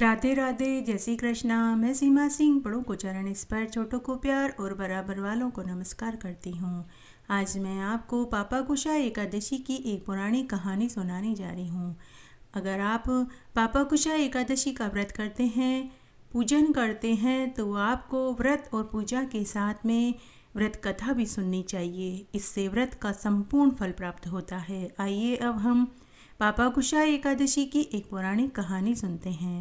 राधे राधे जय श्री कृष्णा मैं सीमा सिंह बड़ों को चरण स्पर्श छोटों को प्यार और बराबर वालों को नमस्कार करती हूँ आज मैं आपको पापा कुशा एकादशी की एक पुरानी कहानी सुनाने जा रही हूँ अगर आप पापा कुशा एकादशी का व्रत करते हैं पूजन करते हैं तो आपको व्रत और पूजा के साथ में व्रत कथा भी सुननी चाहिए इससे व्रत का संपूर्ण फल प्राप्त होता है आइए अब हम पापा कुशा एकादशी की एक पुरानी कहानी सुनते हैं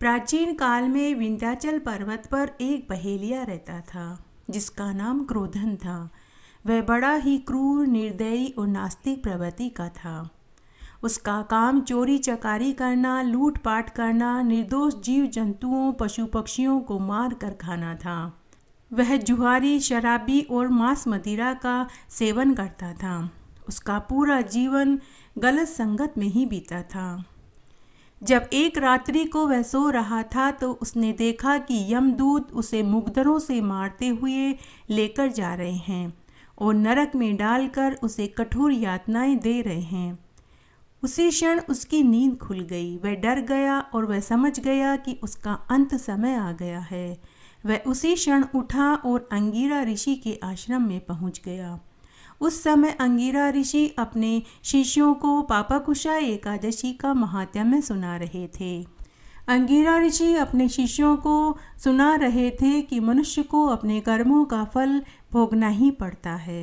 प्राचीन काल में विंध्याचल पर्वत पर एक बहेलिया रहता था जिसका नाम क्रोधन था वह बड़ा ही क्रूर निर्दयी और नास्तिक प्रवृत्ति का था उसका काम चोरी चकारी करना लूटपाट करना निर्दोष जीव जंतुओं पशु पक्षियों को मार कर खाना था वह जुहारी शराबी और मांस मदिरा का सेवन करता था उसका पूरा जीवन गलत संगत में ही बीता था जब एक रात्रि को वह सो रहा था तो उसने देखा कि यमदूत उसे मुगदरों से मारते हुए लेकर जा रहे हैं और नरक में डालकर उसे कठोर यातनाएं दे रहे हैं उसी क्षण उसकी नींद खुल गई वह डर गया और वह समझ गया कि उसका अंत समय आ गया है वह उसी क्षण उठा और अंगीरा ऋषि के आश्रम में पहुंच गया उस समय अंगिरा ऋषि अपने शिष्यों को पापाकुशा एकादशी का महात्म्य सुना रहे थे अंगिरा ऋषि अपने शिष्यों को सुना रहे थे कि मनुष्य को अपने कर्मों का फल भोगना ही पड़ता है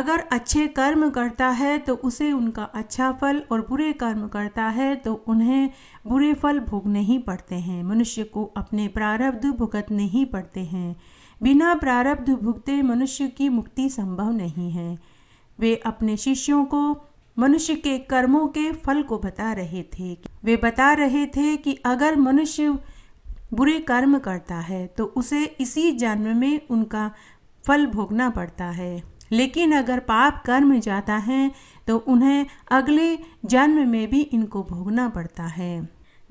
अगर अच्छे कर्म करता है तो उसे उनका अच्छा फल और बुरे कर्म करता है तो उन्हें बुरे फल भोगने ही पड़ते हैं मनुष्य को अपने प्रारब्ध भुगतने ही पड़ते हैं बिना प्रारब्ध भुगते मनुष्य की मुक्ति संभव नहीं है वे अपने शिष्यों को मनुष्य के कर्मों के फल को बता रहे थे वे बता रहे थे कि अगर मनुष्य बुरे कर्म करता है तो उसे इसी जन्म में उनका फल भोगना पड़ता है लेकिन अगर पाप कर्म जाता है तो उन्हें अगले जन्म में भी इनको भोगना पड़ता है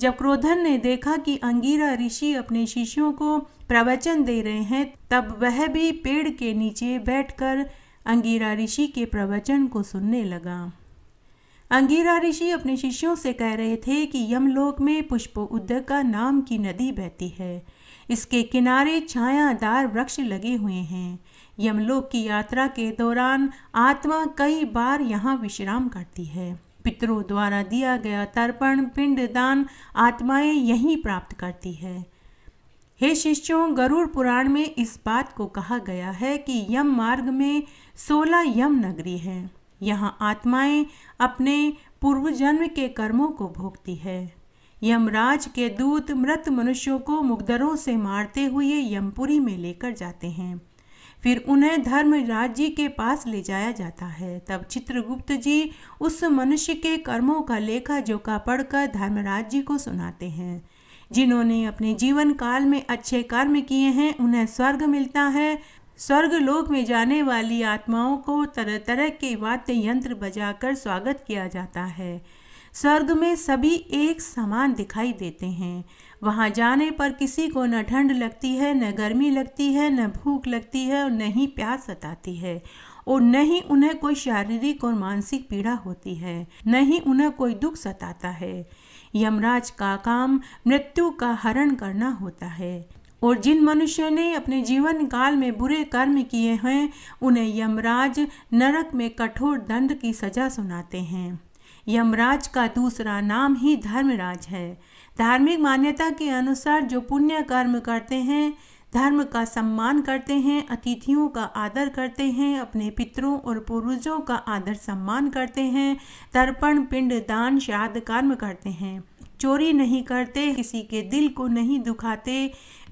जब क्रोधन ने देखा कि अंगीरा ऋषि अपने शिष्यों को प्रवचन दे रहे हैं तब वह भी पेड़ के नीचे बैठकर अंगीरा ऋषि के प्रवचन को सुनने लगा अंगीरा ऋषि अपने शिष्यों से कह रहे थे कि यमलोक में पुष्प का नाम की नदी बहती है इसके किनारे छायादार वृक्ष लगे हुए हैं यमलोक की यात्रा के दौरान आत्मा कई बार यहाँ विश्राम करती है पितरों द्वारा दिया गया तर्पण पिंड दान आत्माएं यहीं प्राप्त करती है हे शिष्यों गरुड़ पुराण में इस बात को कहा गया है कि यम मार्ग में सोलह यम नगरी हैं यहाँ आत्माएं अपने पूर्व जन्म के कर्मों को भोगती है यमराज के दूत मृत मनुष्यों को मुगदरों से मारते हुए यमपुरी में लेकर जाते हैं फिर उन्हें धर्मराज जी के पास ले जाया जाता है तब चित्रगुप्त जी उस मनुष्य के कर्मों का लेखा जोखा पढ़कर धर्मराज जी को सुनाते हैं जिन्होंने अपने जीवन काल में अच्छे कर्म किए हैं उन्हें स्वर्ग मिलता है स्वर्ग लोक में जाने वाली आत्माओं को तरह तरह के वाद्य यंत्र बजाकर स्वागत किया जाता है स्वर्ग में सभी एक समान दिखाई देते हैं वहाँ जाने पर किसी को न ठंड लगती है न गर्मी लगती है न भूख लगती है और न ही प्यास सताती है और न ही उन्हें कोई शारीरिक और मानसिक पीड़ा होती है न ही उन्हें कोई दुख सताता है यमराज का काम मृत्यु का हरण करना होता है और जिन मनुष्य ने अपने जीवन काल में बुरे कर्म किए हैं उन्हें यमराज नरक में कठोर दंड की सजा सुनाते हैं यमराज का दूसरा नाम ही धर्मराज है धार्मिक मान्यता के अनुसार जो पुण्य कर्म करते हैं धर्म का सम्मान करते हैं अतिथियों का आदर करते हैं अपने पितरों और पूर्वजों का आदर सम्मान करते हैं तर्पण पिंड दान श्राद्ध कर्म करते हैं चोरी नहीं करते किसी के दिल को नहीं दुखाते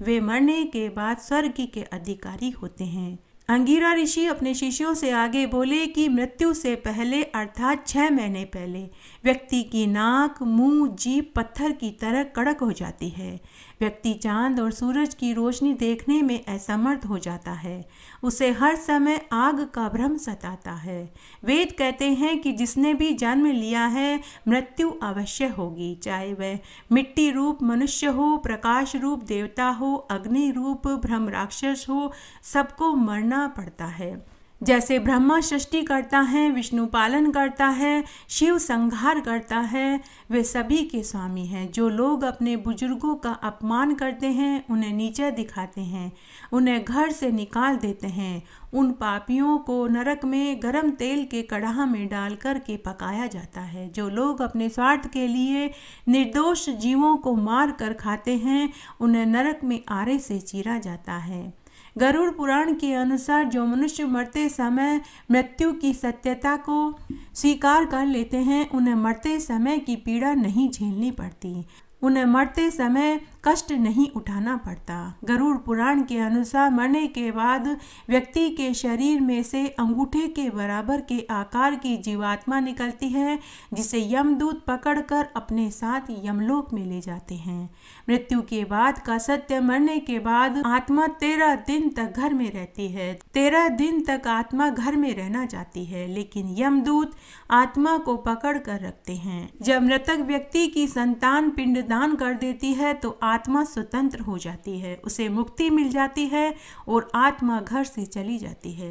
वे मरने के बाद स्वर्ग के अधिकारी होते हैं अंगीरा ऋषि अपने शिष्यों से आगे बोले कि मृत्यु से पहले अर्थात छः महीने पहले व्यक्ति की नाक मुंह जीप पत्थर की तरह कड़क हो जाती है व्यक्ति चांद और सूरज की रोशनी देखने में असमर्थ हो जाता है उसे हर समय आग का भ्रम सताता है वेद कहते हैं कि जिसने भी जन्म लिया है मृत्यु अवश्य होगी चाहे वह मिट्टी रूप मनुष्य हो प्रकाश रूप देवता हो अग्नि रूप भ्रम राक्षस हो सबको मरना पड़ता है जैसे ब्रह्मा सृष्टि करता है विष्णु पालन करता है शिव संहार करता है वे सभी के स्वामी हैं जो लोग अपने बुजुर्गों का अपमान करते हैं उन्हें नीचे दिखाते हैं उन्हें घर से निकाल देते हैं उन पापियों को नरक में गरम तेल के कड़ाह में डाल कर के पकाया जाता है जो लोग अपने स्वार्थ के लिए निर्दोष जीवों को मार कर खाते हैं उन्हें नरक में आरे से चीरा जाता है गरुड़ पुराण के अनुसार जो मनुष्य मरते समय मृत्यु की सत्यता को स्वीकार कर लेते हैं उन्हें मरते समय की पीड़ा नहीं झेलनी पड़ती उन्हें मरते समय कष्ट नहीं उठाना पड़ता गरुड़ पुराण के अनुसार मरने के बाद व्यक्ति के शरीर में से अंगूठे के बराबर के आकार की जीवात्मा निकलती है जिसे यमदूत पकड़कर अपने साथ यमलोक में ले जाते हैं मृत्यु के बाद का सत्य मरने के बाद आत्मा तेरह दिन तक घर में रहती है तेरह दिन तक आत्मा घर में रहना चाहती है लेकिन यमदूत आत्मा को पकड़ कर रखते हैं जब मृतक व्यक्ति की संतान पिंडदान कर देती है तो आत्मा स्वतंत्र हो जाती है उसे मुक्ति मिल जाती है और आत्मा घर से चली जाती है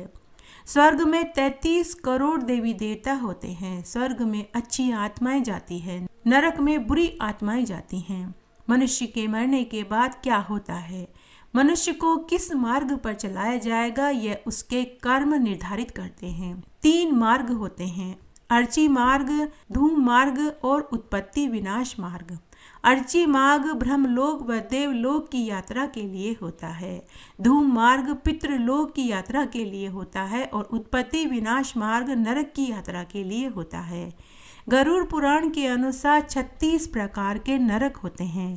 स्वर्ग में तैतीस करोड़ देवी देवता होते हैं स्वर्ग में अच्छी आत्माएं जाती हैं नरक में बुरी आत्माएं जाती हैं मनुष्य के मरने के बाद क्या होता है मनुष्य को किस मार्ग पर चलाया जाएगा यह उसके कर्म निर्धारित करते हैं तीन मार्ग होते हैं अर्ची मार्ग धूम मार्ग और उत्पत्ति विनाश मार्ग अर्ची मार्ग ब्रह्मलोक व देवलोक की यात्रा के लिए होता है धूम मार्ग पितृलोक की यात्रा के लिए होता है और उत्पत्ति विनाश मार्ग नरक की यात्रा के लिए होता है गरुड़ पुराण के अनुसार छत्तीस प्रकार के नरक होते हैं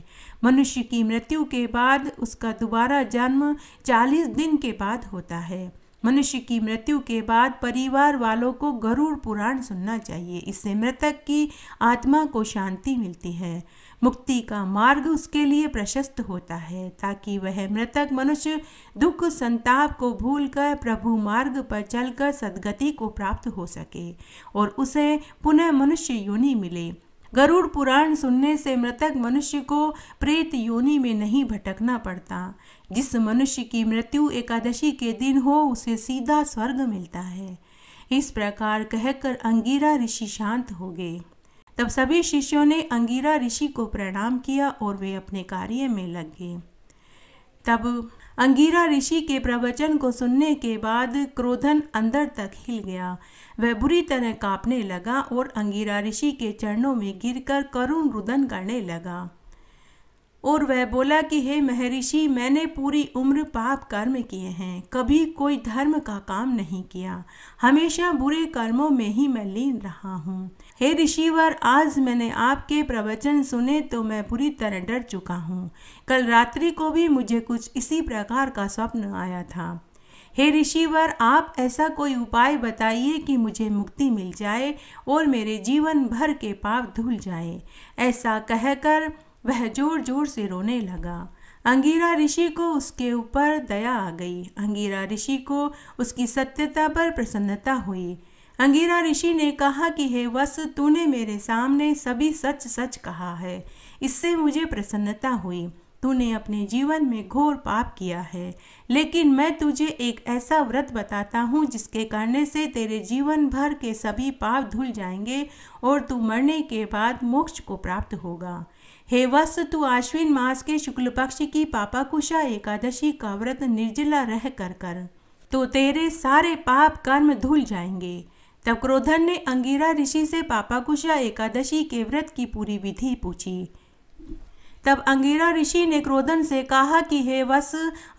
मनुष्य की मृत्यु के बाद उसका दोबारा जन्म चालीस दिन के बाद होता है मनुष्य की मृत्यु के बाद परिवार वालों को गरुड़ पुराण सुनना चाहिए इससे मृतक की आत्मा को शांति मिलती है मुक्ति का मार्ग उसके लिए प्रशस्त होता है ताकि वह मृतक मनुष्य दुख संताप को भूलकर प्रभु मार्ग पर चलकर सदगति को प्राप्त हो सके और उसे पुनः मनुष्य योनि मिले गरुड़ पुराण सुनने से मृतक मनुष्य को प्रेत योनि में नहीं भटकना पड़ता जिस मनुष्य की मृत्यु एकादशी के दिन हो उसे सीधा स्वर्ग मिलता है इस प्रकार कहकर अंगीरा ऋषि शांत हो गए तब सभी शिष्यों ने अंगीरा ऋषि को प्रणाम किया और वे अपने कार्य में लग गए तब अंगीरा ऋषि के प्रवचन को सुनने के बाद क्रोधन अंदर तक हिल गया वह बुरी तरह कांपने लगा और अंगीरा ऋषि के चरणों में गिरकर करुण रुदन करने लगा और वह बोला कि हे महर्षि मैंने पूरी उम्र पाप कर्म किए हैं कभी कोई धर्म का काम नहीं किया हमेशा बुरे कर्मों में ही मैं लीन रहा हूँ हे ऋषिवर आज मैंने आपके प्रवचन सुने तो मैं पूरी तरह डर चुका हूँ कल रात्रि को भी मुझे कुछ इसी प्रकार का स्वप्न आया था हे ऋषिवर आप ऐसा कोई उपाय बताइए कि मुझे मुक्ति मिल जाए और मेरे जीवन भर के पाप धुल जाए ऐसा कहकर वह जोर जोर से रोने लगा अंगीरा ऋषि को उसके ऊपर दया आ गई अंगीरा ऋषि को उसकी सत्यता पर प्रसन्नता हुई अंगीरा ऋषि ने कहा कि हे वस तूने मेरे सामने सभी सच सच कहा है इससे मुझे प्रसन्नता हुई तूने अपने जीवन में घोर पाप किया है लेकिन मैं तुझे एक ऐसा व्रत बताता हूँ जिसके करने से तेरे जीवन भर के सभी पाप धुल जाएंगे और तू मरने के बाद मोक्ष को प्राप्त होगा हे वत्स तू आश्विन मास के शुक्ल पक्ष की पापाकुशा एकादशी का व्रत निर्जला रह कर कर तो तेरे सारे पाप कर्म धुल जाएंगे तब क्रोधन ने अंगीरा ऋषि से पापाकुशा एकादशी के व्रत की पूरी विधि पूछी तब अंगिरा ऋषि ने क्रोधन से कहा कि हे वस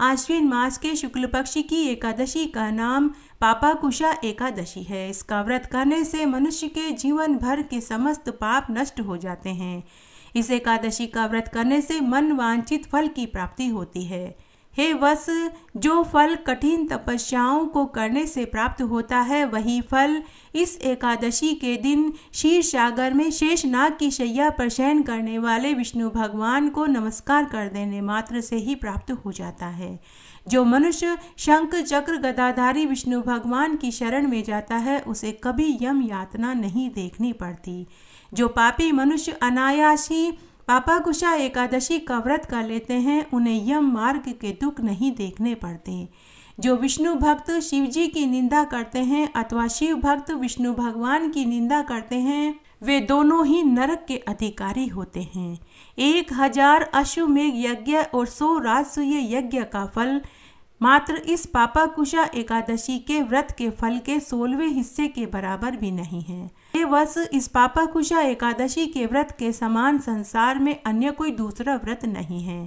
आश्विन मास के शुक्ल पक्ष की एकादशी का नाम पापा कुशा एकादशी है इसका व्रत करने से मनुष्य के जीवन भर के समस्त पाप नष्ट हो जाते हैं इस एकादशी का व्रत करने से मन वांछित फल की प्राप्ति होती है हे वस जो फल कठिन तपस्याओं को करने से प्राप्त होता है वही फल इस एकादशी के दिन शीर सागर में शेषनाग की शैया पर शयन करने वाले विष्णु भगवान को नमस्कार कर देने मात्र से ही प्राप्त हो जाता है जो मनुष्य शंख चक्र गदाधारी विष्णु भगवान की शरण में जाता है उसे कभी यम यातना नहीं देखनी पड़ती जो पापी मनुष्य अनायास ही पापा कुशा एकादशी का व्रत कर लेते हैं उन्हें यम मार्ग के दुख नहीं देखने पड़ते जो विष्णु भक्त शिव जी की निंदा करते हैं अथवा शिव भक्त विष्णु भगवान की निंदा करते हैं वे दोनों ही नरक के अधिकारी होते हैं एक हजार अश्वमेघ यज्ञ और सौ राजसूय यज्ञ का फल मात्र इस पापा कुशा एकादशी के व्रत के फल के सोलहवें हिस्से के बराबर भी नहीं है ये वर्ष इस पापा कुशा एकादशी के व्रत के समान संसार में अन्य कोई दूसरा व्रत नहीं है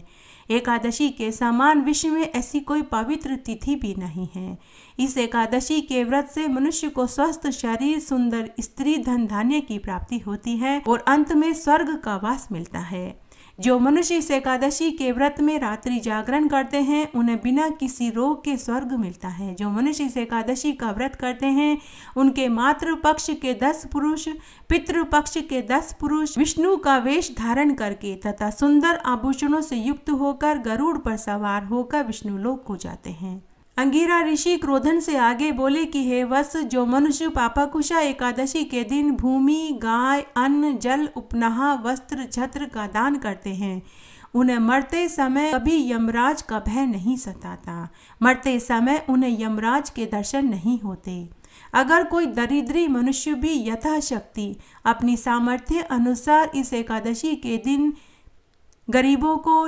एकादशी के समान विश्व में ऐसी कोई पवित्र तिथि भी नहीं है इस एकादशी के व्रत से मनुष्य को स्वस्थ शरीर सुंदर स्त्री धन धान्य की प्राप्ति होती है और अंत में स्वर्ग का वास मिलता है जो मनुष्य इस एकादशी के व्रत में रात्रि जागरण करते हैं उन्हें बिना किसी रोग के स्वर्ग मिलता है जो मनुष्य इस एकादशी का व्रत करते हैं उनके मातृ पक्ष के दस पुरुष पितृ पक्ष के दस पुरुष विष्णु का वेश धारण करके तथा सुंदर आभूषणों से युक्त होकर गरुड़ पर सवार होकर विष्णु लोक को जाते हैं अंगीरा ऋषि क्रोधन से आगे बोले कि हे वस जो मनुष्य पापाकुशा एकादशी के दिन भूमि गाय अन्न जल उपनाहा वस्त्र छत्र का दान करते हैं उन्हें मरते समय कभी यमराज का भय नहीं सताता मरते समय उन्हें यमराज के दर्शन नहीं होते अगर कोई दरिद्री मनुष्य भी यथाशक्ति अपनी सामर्थ्य अनुसार इस एकादशी के दिन गरीबों को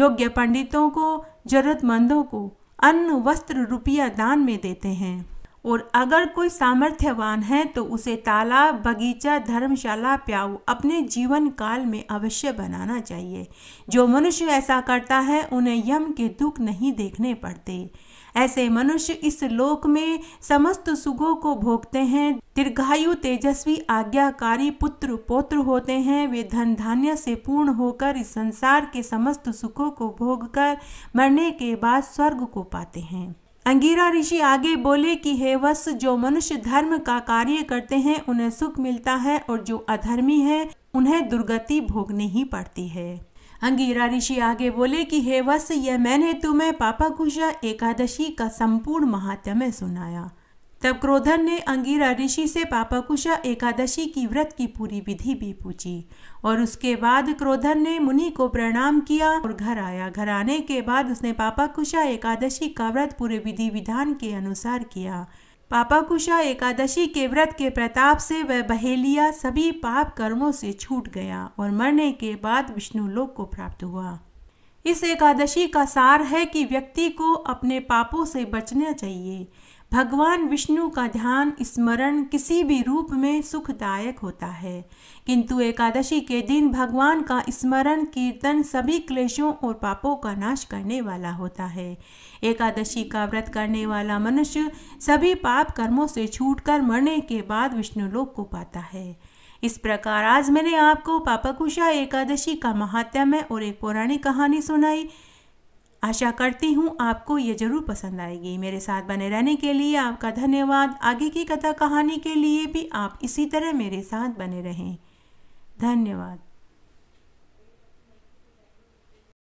योग्य पंडितों को जरूरतमंदों को अन्न वस्त्र रुपया दान में देते हैं और अगर कोई सामर्थ्यवान है तो उसे तालाब बगीचा धर्मशाला प्याऊ अपने जीवन काल में अवश्य बनाना चाहिए जो मनुष्य ऐसा करता है उन्हें यम के दुख नहीं देखने पड़ते ऐसे मनुष्य इस लोक में समस्त सुखों को भोगते हैं दीर्घायु तेजस्वी आज्ञाकारी पुत्र पोत्र होते हैं वे धन धान्य से पूर्ण होकर इस संसार के समस्त सुखों को भोग कर मरने के बाद स्वर्ग को पाते हैं अंगीरा ऋषि आगे बोले कि हे वस जो मनुष्य धर्म का कार्य करते हैं उन्हें सुख मिलता है और जो अधर्मी है उन्हें दुर्गति भोगनी ही पड़ती है अंगीरा ऋषि आगे बोले कि हे वस यह मैंने तुम्हें पापा कुशा एकादशी का संपूर्ण महात्म्य सुनाया तब क्रोधन ने अंगीरा ऋषि से पापा कुशा एकादशी की व्रत की पूरी विधि भी पूछी और उसके बाद क्रोधन ने मुनि को प्रणाम किया और घर आया घर आने के बाद उसने पापा कुशा एकादशी का व्रत पूरे विधि विधान के अनुसार किया पापाकुशा एकादशी के व्रत के प्रताप से वह बहेलिया सभी पाप कर्मों से छूट गया और मरने के बाद विष्णु लोक को प्राप्त हुआ इस एकादशी का सार है कि व्यक्ति को अपने पापों से बचना चाहिए भगवान विष्णु का ध्यान स्मरण किसी भी रूप में सुखदायक होता है किंतु एकादशी के दिन भगवान का स्मरण कीर्तन सभी क्लेशों और पापों का नाश करने वाला होता है एकादशी का व्रत करने वाला मनुष्य सभी पाप कर्मों से छूटकर मरने के बाद विष्णु लोक को पाता है इस प्रकार आज मैंने आपको पापाकुशा एकादशी का महात्म्य और एक पौराणिक कहानी सुनाई आशा करती हूँ आपको ये जरूर पसंद आएगी मेरे साथ बने रहने के लिए आपका धन्यवाद आगे की कथा कहानी के लिए भी आप इसी तरह मेरे साथ बने रहें धन्यवाद